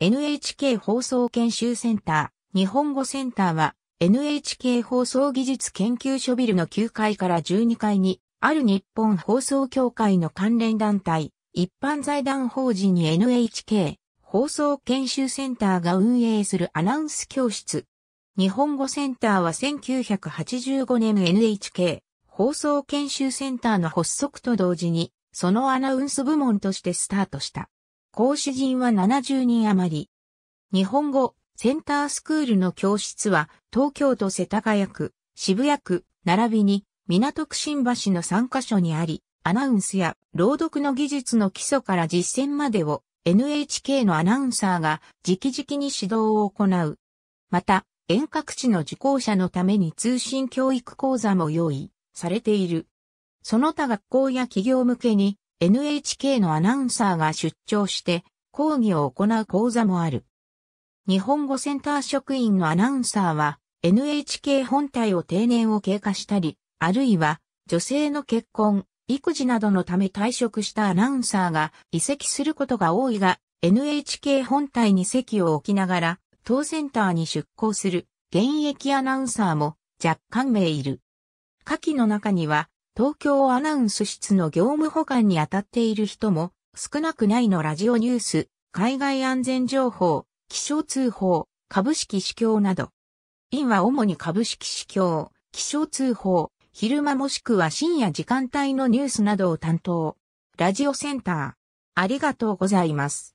NHK 放送研修センター、日本語センターは NHK 放送技術研究所ビルの9階から12階にある日本放送協会の関連団体、一般財団法人に NHK 放送研修センターが運営するアナウンス教室。日本語センターは1985年 NHK 放送研修センターの発足と同時に、そのアナウンス部門としてスタートした。講師陣は70人余り。日本語、センタースクールの教室は、東京都世田谷区、渋谷区、並びに、港区新橋の3カ所にあり、アナウンスや朗読の技術の基礎から実践までを NHK のアナウンサーが直々に指導を行う。また、遠隔地の受講者のために通信教育講座も用意されている。その他学校や企業向けに NHK のアナウンサーが出張して講義を行う講座もある。日本語センター職員のアナウンサーは NHK 本体を定年を経過したり、あるいは女性の結婚、育児などのため退職したアナウンサーが移籍することが多いが、NHK 本体に席を置きながら、当センターに出向する現役アナウンサーも若干名いる。下記の中には、東京アナウンス室の業務保管に当たっている人も少なくないのラジオニュース、海外安全情報、気象通報、株式市況など。院は主に株式市況、気象通報、昼間もしくは深夜時間帯のニュースなどを担当。ラジオセンター。ありがとうございます。